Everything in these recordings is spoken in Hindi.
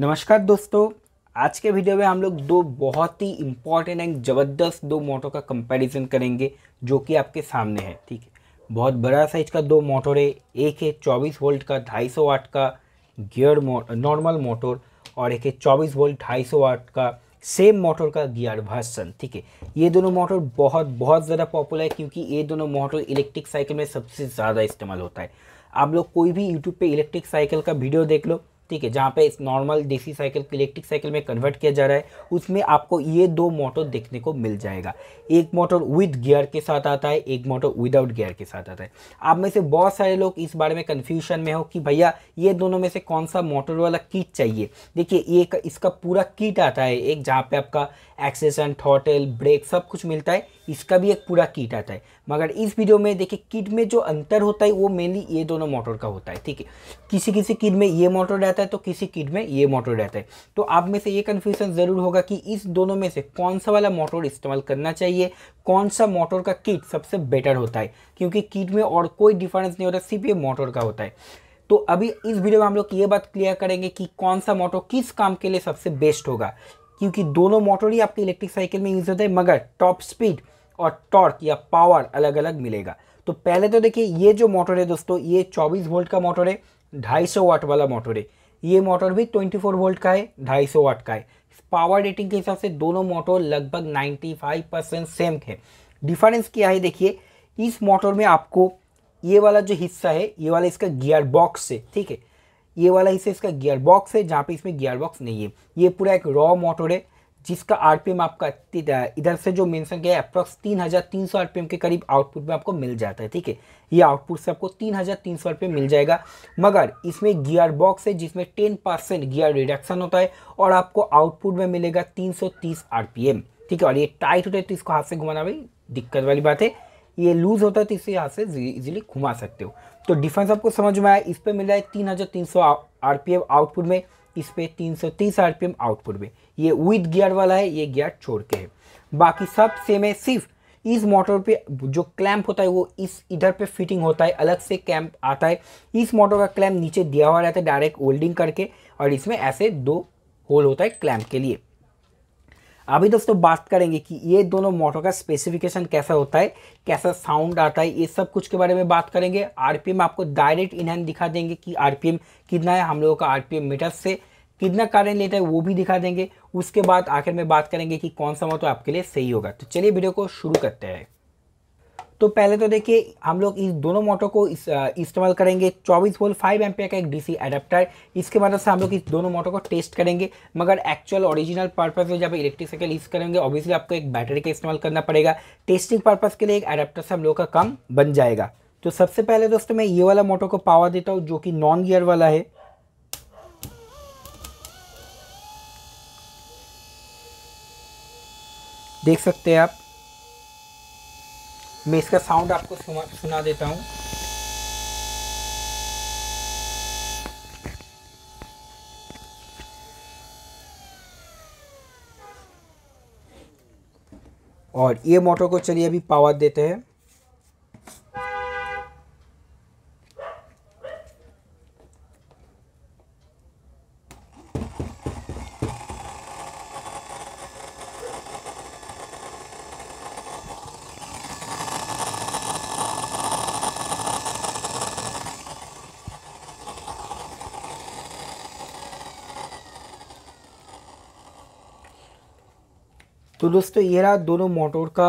नमस्कार दोस्तों आज के वीडियो में हम लोग दो बहुत ही इम्पॉर्टेंट एंड ज़बरदस्त दो मोटो का कंपैरिजन करेंगे जो कि आपके सामने है ठीक है बहुत बड़ा साइज का दो मोटर है एक है चौबीस वोल्ट का ढाई सौ वाट का गियर नॉर्मल मोटर और एक है चौबीस वोल्ट ढाई सौ वाट का सेम मोटर का गियर भाषण ठीक है ये दोनों मोटर बहुत बहुत ज़्यादा पॉपुलर है क्योंकि ये दोनों मोटर इलेक्ट्रिक साइकिल में सबसे ज़्यादा इस्तेमाल होता है आप लोग कोई भी यूट्यूब पर इलेक्ट्रिक साइकिल का वीडियो देख लो ठीक है जहाँ पे इस नॉर्मल डीसी साइकिल को इलेक्ट्रिक साइकिल में कन्वर्ट किया जा रहा है उसमें आपको ये दो मोटर देखने को मिल जाएगा एक मोटर विद गियर के साथ आता है एक मोटर विदाउट गियर के साथ आता है आप में से बहुत सारे लोग इस बारे में कन्फ्यूशन में हो कि भैया ये दोनों में से कौन सा मोटर वाला किट चाहिए देखिए एक इसका पूरा किट आता है एक जहाँ पर आपका एक्सेसन थॉटल ब्रेक सब कुछ मिलता है इसका भी एक पूरा किट आता है मगर इस वीडियो में देखिए किट में जो अंतर होता है वो मेनली ये दोनों मोटर का होता है ठीक है किसी किसी किट में ये मोटर रहता है तो किसी किट में ये मोटर रहता है तो आप में से ये कन्फ्यूज़न ज़रूर होगा कि इस दोनों में से कौन सा वाला मोटर इस्तेमाल करना चाहिए कौन सा मोटर का किट सबसे बेटर होता है क्योंकि किट में और कोई डिफरेंस नहीं होता सिर्फ ये मोटर का होता है तो अभी इस वीडियो में हम लोग ये बात क्लियर करेंगे कि कौन सा मोटर किस काम के लिए सबसे बेस्ट होगा क्योंकि दोनों मोटर ही आपके इलेक्ट्रिक साइकिल में यूज़ होता है मगर टॉप स्पीड और टॉर्क या पावर अलग अलग मिलेगा तो पहले तो देखिए ये जो मोटर है दोस्तों ये चौबीस वोल्ट का मोटर है ढाई सौ वाट वाला मोटर है ये मोटर भी ट्वेंटी फोर वोल्ट का है ढाई सौ वाट का है पावर रेटिंग के हिसाब से दोनों मोटर लगभग नाइन्टी फाइव परसेंट सेम है डिफरेंस क्या है देखिए इस मोटर में आपको ये वाला जो हिस्सा है ये वाला इसका गियर बॉक्स है ठीक है ये वाला हिस्सा इसका गियर बॉक्स है जहाँ पे इसमें गियर बॉक्स नहीं है ये पूरा एक रॉ मोटर है जिसका आरपीएम आपका इधर से जो मेंशन किया है अप्रॉक्स 3300 आरपीएम के करीब आउटपुट में आपको मिल जाता है ठीक है ये आउटपुट से आपको 3300 आरपीएम मिल जाएगा मगर इसमें गियर बॉक्स है जिसमें 10 परसेंट गियर रिडक्शन होता है और आपको आउटपुट में मिलेगा 330 आरपीएम ठीक है और ये टाइट होता है तो इसको हाथ से घुमाना भाई दिक्कत वाली बात है ये लूज होता है तो इसे हाथ से इजिली घुमा सकते हो तो डिफरेंस आपको समझ में आया इस पर मिल जाए तीन हज़ार तीन सौ आरपीएम आउटपुट में इस पर तीन सौ तीस आरपीएम आउटपुट में ये विथ गियर वाला है ये गियर छोड़ के है बाकी सब सेम है सिर्फ इस मोटर पे जो क्लैम्प होता है वो इस इधर पे फिटिंग होता है अलग से कैम्प आता है इस मोटर का क्लैम्प नीचे दिया हुआ रहता है डायरेक्ट होल्डिंग करके और इसमें ऐसे दो होल होता है क्लैम्प के लिए अभी दोस्तों बात करेंगे कि ये दोनों मोटर का स्पेसिफिकेशन कैसा होता है कैसा साउंड आता है ये सब कुछ के बारे में बात करेंगे आरपीएम आपको डायरेक्ट इन्हें दिखा देंगे कि आरपीएम कितना है हम लोगों का आरपीएम मीटर से कितना कारण लेता है वो भी दिखा देंगे उसके बाद आखिर में बात करेंगे कि कौन सा मोटर आपके लिए सही होगा तो चलिए वीडियो को शुरू करते हैं तो पहले तो देखिए हम लोग इस दोनों मोटर को इस इस्तेमाल करेंगे 24 वोल्ट 5 एम्पियर का एक डीसी अडेप्टर इसके मदद से हम लोग इस दोनों मोटर को टेस्ट करेंगे मगर एक्चुअल ओरिजिनल पर्पज़ में जब इलेक्ट्रिक साइकिल यूज़ करेंगे ऑब्वियसली आपको एक बैटरी का इस्तेमाल करना पड़ेगा टेस्टिंग पर्पज़ के लिए एक अडेप्टर से हम लोग का काम बन जाएगा तो सबसे पहले दोस्तों मैं ये वाला मोटर को पावर देता हूँ जो कि नॉन गियर वाला है देख सकते हैं आप मैं इसका साउंड आपको सुना देता हूँ और ये मोटर को चलिए अभी पावर देते हैं तो दोस्तों ये रहा दोनों मोटर का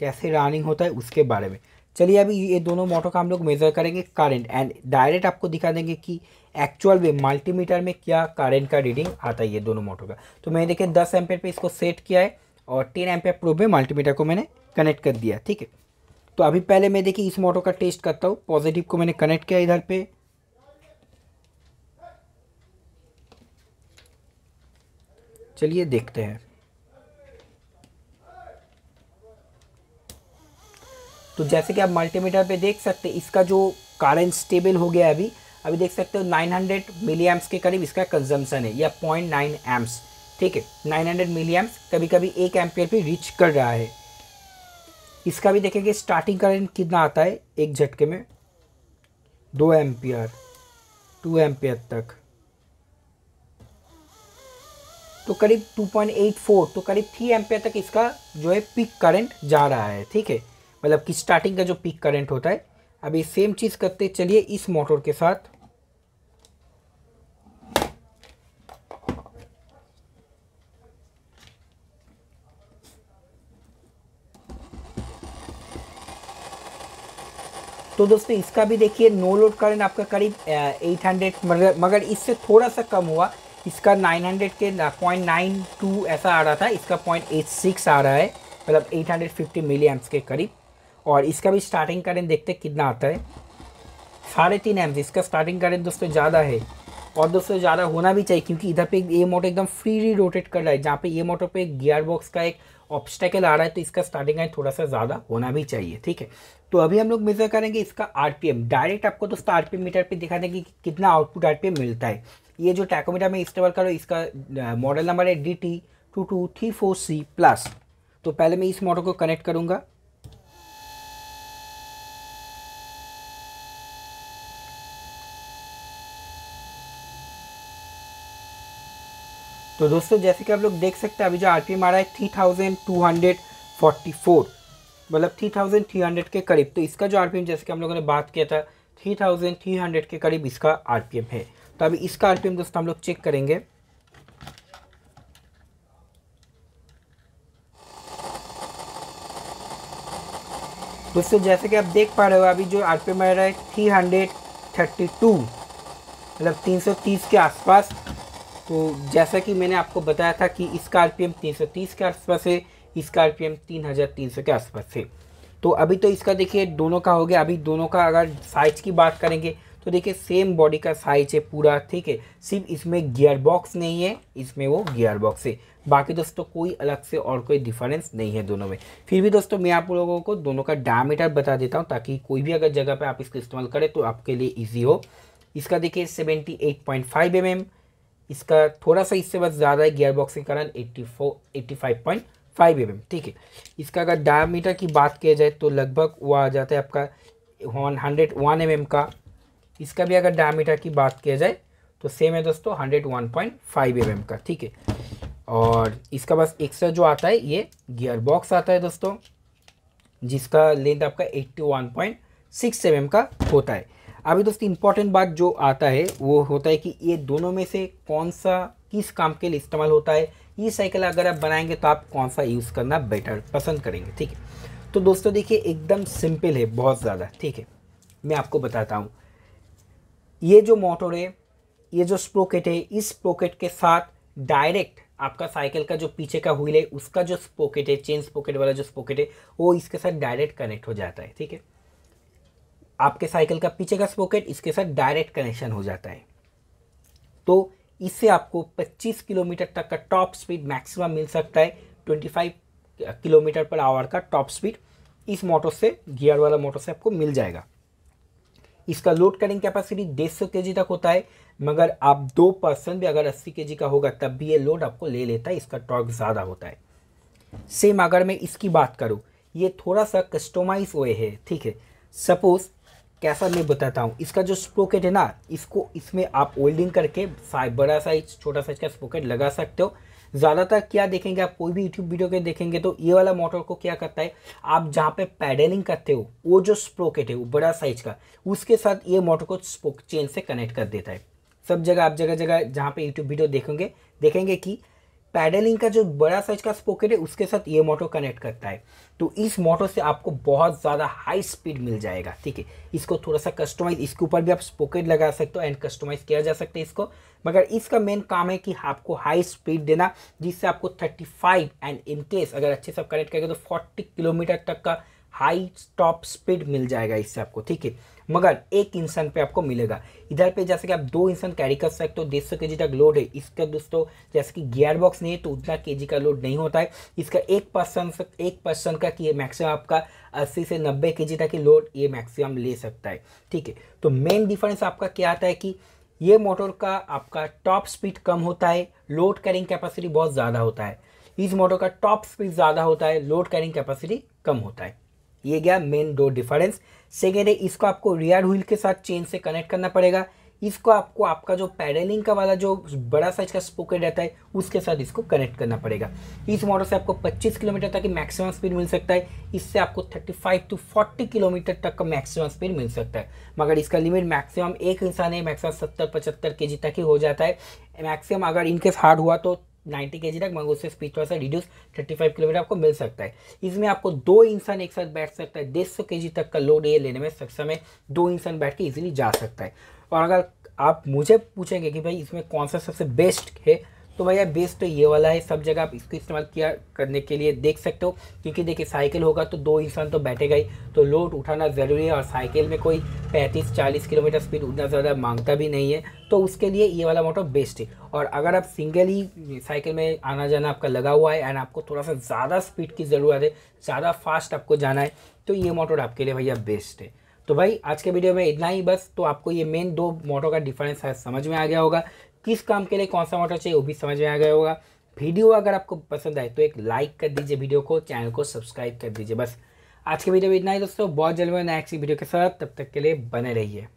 कैसे रनिंग होता है उसके बारे में चलिए अभी ये दोनों मोटर का हम लोग मेज़र करेंगे करंट एंड डायरेक्ट आपको दिखा देंगे कि एक्चुअल वे मल्टीमीटर में क्या करंट का रीडिंग आता है ये दोनों मोटर का तो मैंने देखिए दस एम्पेयर पे इसको सेट किया है और टेन एम्पेयर प्रूफ में मल्टीमीटर को मैंने कनेक्ट कर दिया ठीक है तो अभी पहले मैं देखिए इस मोटर का टेस्ट करता हूँ पॉजिटिव को मैंने कनेक्ट किया इधर पे चलिए देखते हैं तो जैसे कि आप मल्टीमीटर पे देख सकते हैं इसका जो करंट स्टेबल हो गया अभी अभी देख सकते हो 900 हंड्रेड मिली एम्स के करीब इसका कंजम्पन है या 0.9 नाइन एम्स ठीक है 900 हंड्रेड मिली एम्स कभी कभी एक एम्पियर पे रीच कर रहा है इसका भी देखेंगे स्टार्टिंग करंट कितना आता है एक झटके में दो एम्पियर टू एम्पियर तक तो करीब 2.84 तो करीब थ्री एम्पियर तक इसका जो है पिक करंट जा रहा है ठीक है मतलब कि स्टार्टिंग का जो पीक करंट होता है अभी सेम चीज़ करते चलिए इस मोटर के साथ तो दोस्तों इसका भी देखिए नो लोड करंट आपका करीब 800 मगर मगर इससे थोड़ा सा कम हुआ इसका 900 के पॉइंट नाइन टू ऐसा आ रहा था इसका पॉइंट एट सिक्स आ रहा है मतलब 850 हंड्रेड के करीब और इसका भी स्टार्टिंग करेंट देखते कितना आता है साढ़े तीन एम्स इसका स्टार्टिंग करेंट दोस्तों ज़्यादा है और दोस्तों ज़्यादा होना भी चाहिए क्योंकि इधर पे ये मोटर एकदम फ्रीली रोटेट कर रहा है जहाँ पे ये मोटर पे गियर बॉक्स का एक ऑब्स्टेकल आ रहा है तो इसका स्टार्टिंग लाइन थोड़ा सा ज़्यादा होना भी चाहिए ठीक है तो अभी हम लोग मेजर करेंगे इसका आर डायरेक्ट आपको दोस्तों आरपीएम मीटर पर दिखा देंगे कि कितना आउटपुट आर मिलता है ये जो टैकोमीटर में इस्तेमाल करो इसका मॉडल नंबर है D T two two three four C plus तो पहले मैं इस मॉडल को कनेक्ट करूँगा तो दोस्तों जैसे कि आप लोग देख सकते हैं अभी जो आर पी आ रहा है three thousand two hundred forty four मतलब थ्री थाउजेंड थ्री हंड्रेड के करीब तो इसका जो आर पी एम जैसे कि हम लोगों ने बात किया था थ्री थाउजेंड थ्री हंड्रेड के करीब इसका आर पी एम है तो अभी इसका आर पी एम दोस्तों हम लोग चेक करेंगे दोस्तों जैसे कि आप देख पा रहे हो अभी जो आर पी एम आ रहा है थ्री हंड्रेड थर्टी टू मतलब तीन सौ तीस के आसपास तो जैसा कि मैंने आपको बताया था कि इसका आर पी के आसपास है इसका आर पी के आसपास है तो अभी तो इसका देखिए दोनों का हो गया अभी दोनों का अगर साइज की बात करेंगे तो देखिए सेम बॉडी का साइज है पूरा ठीक है सिर्फ इसमें गियर बॉक्स नहीं है इसमें वो गियर बॉक्स है बाकी दोस्तों कोई अलग से और कोई डिफरेंस नहीं है दोनों में फिर भी दोस्तों मैं आप लोगों को दोनों का डायमीटर बता देता हूँ ताकि कोई भी अगर जगह पे आप इसको इस्तेमाल करें तो आपके लिए इजी हो इसका देखिए सेवेंटी एट पॉइंट एम इसका थोड़ा सा इससे बस ज़्यादा है गियर बॉक्स के कारण eighty four eighty five point five M ठीक है इसका अगर डायमीटर की बात किया जाए तो लगभग वो आ जाता है आपका वन हंड्रेड वन एम का इसका भी अगर डायमीटर की बात किया जाए तो सेम है दोस्तों hundred one point five M का ठीक है और इसका बस एक्स्ट्रा जो आता है ये गियर बॉक्स आता है दोस्तों जिसका लेंथ आपका eighty one point six M का होता है अभी दोस्तों इंपॉर्टेंट बात जो आता है वो होता है कि ये दोनों में से कौन सा किस काम के लिए इस्तेमाल होता है ये साइकिल अगर आप बनाएंगे तो आप कौन सा यूज़ करना बेटर पसंद करेंगे ठीक है तो दोस्तों देखिए एकदम सिंपल है बहुत ज़्यादा ठीक है मैं आपको बताता हूँ ये जो मोटर है ये जो स्प्रोकेट है इस स्प्रोकेट के साथ डायरेक्ट आपका साइकिल का जो पीछे का व्हील है उसका जो स्पोकेट है चेन स्पोकेट वाला जो स्पोकेट है वो इसके साथ डायरेक्ट कनेक्ट हो जाता है ठीक है आपके साइकिल का पीछे का स्पोकेट इसके साथ डायरेक्ट कनेक्शन हो जाता है तो इससे आपको 25 किलोमीटर तक का टॉप स्पीड मैक्सिमम मिल सकता है 25 किलोमीटर पर आवर का टॉप स्पीड इस मोटर से गियर वाला मोटर से आपको मिल जाएगा इसका लोड करिंग कैपेसिटी डेढ़ सौ के तक होता है मगर आप दो पर्सन भी अगर अस्सी के का होगा तब भी ये लोड आपको ले लेता है इसका टॉर्क ज़्यादा होता है सेम अगर मैं इसकी बात करूँ ये थोड़ा सा कस्टोमाइज वे है ठीक है सपोज़ कैसा मैं बताता हूँ इसका जो स्प्रोकेट है ना इसको इसमें आप वेल्डिंग करके बड़ा साइज छोटा साइज का स्प्रोकेट लगा सकते हो ज़्यादातर क्या देखेंगे आप कोई भी यूट्यूब वीडियो के देखेंगे तो ये वाला मोटर को क्या करता है आप जहाँ पे पैडलिंग करते हो वो जो स्प्रोकेट है वो बड़ा साइज का उसके साथ ये मोटर को स्पोक चेन से कनेक्ट कर देता है सब जगह आप जगह जगह जहाँ पे यूट्यूब वीडियो देखेंगे देखेंगे कि पैडलिंग का जो बड़ा साइज का स्पोकेट है उसके साथ ये मोटर कनेक्ट करता है तो इस मोटर से आपको बहुत ज़्यादा हाई स्पीड मिल जाएगा ठीक है इसको थोड़ा सा कस्टमाइज इसके ऊपर भी आप स्पोकेट लगा सकते हो एंड कस्टमाइज किया जा सकता है इसको मगर इसका मेन काम है कि आपको हाई स्पीड देना जिससे आपको 35 एंड इनकेस अगर अच्छे से आप कनेक्ट करेंगे तो 40 किलोमीटर तक का हाई टॉप स्पीड मिल जाएगा इससे आपको ठीक है मगर एक इंसान पे आपको मिलेगा इधर पे जैसे कि आप दो इंसान कैरी कर सकते हो डेढ़ सौ के तक लोड है इसका दोस्तों जैसे कि गियर बॉक्स नहीं है तो उतना के का लोड नहीं होता है इसका एक पर्सन एक पर्सन का कि मैक्सिमम आपका अस्सी से नब्बे के तक ही लोड ये मैक्सिमम ले सकता है ठीक है तो मेन डिफरेंस आपका क्या आता है कि ये मोटर का आपका टॉप स्पीड कम होता है लोड कैरिंग कैपेसिटी बहुत ज़्यादा होता है इस मोटर का टॉप स्पीड ज़्यादा होता है लोड कैरिंग कैपेसिटी कम होता है ये गया मेन डोर डिफरेंस सेकेंड है इसको आपको रियर व्हील के साथ चेन से कनेक्ट करना पड़ेगा इसको आपको आपका जो पैडलिंग का वाला जो बड़ा साइज का स्पोकेट रहता है उसके साथ इसको कनेक्ट करना पड़ेगा इस मॉडल से आपको 25 किलोमीटर तक की मैक्सिमम स्पीड मिल सकता है इससे आपको 35 टू 40 किलोमीटर तक का मैक्सिमम स्पीड मिल सकता है मगर इसका लिमिट मैक्सिमम एक इंसान है मैक्सिमम सत्तर पचहत्तर के तक ही हो जाता है मैक्सिमम अगर इनकेस हार्ड हुआ तो 90 के तक मगर उससे स्पीड थोड़ा सा रिड्यूस 35 किलोमीटर आपको मिल सकता है इसमें आपको दो इंसान एक साथ बैठ सकता है डेढ़ सौ के तक का लोड ये लेने में सक्षम है दो इंसान बैठ के ईजिली जा सकता है और अगर आप मुझे पूछेंगे कि भाई इसमें कौन सा सबसे बेस्ट है तो भैया बेस्ट तो ये वाला है सब जगह आप इसको इस्तेमाल किया करने के लिए देख सकते हो क्योंकि देखिए साइकिल होगा तो दो इंसान तो बैठेगा ही तो लोड उठाना ज़रूरी है और साइकिल में कोई 35-40 किलोमीटर स्पीड उतना ज़्यादा मांगता भी नहीं है तो उसके लिए ये वाला मोटर बेस्ट है और अगर आप सिंगल ही साइकिल में आना जाना आपका लगा हुआ है एंड आपको थोड़ा सा ज़्यादा स्पीड की ज़रूरत है ज़्यादा फास्ट आपको जाना है तो ये मोटर आपके लिए भैया बेस्ट है तो भाई आज के वीडियो में इतना ही बस तो आपको ये मेन दो मोटो का डिफरेंस है समझ में आ गया होगा किस काम के लिए कौन सा मोटर चाहिए वो भी समझ में आ गया होगा वीडियो अगर आपको पसंद आए तो एक लाइक कर दीजिए वीडियो को चैनल को सब्सक्राइब कर दीजिए बस आज के वीडियो में इतना ही दोस्तों बहुत जल्द मैं नेक्स्ट वीडियो के साथ तब तक के लिए बने रहिए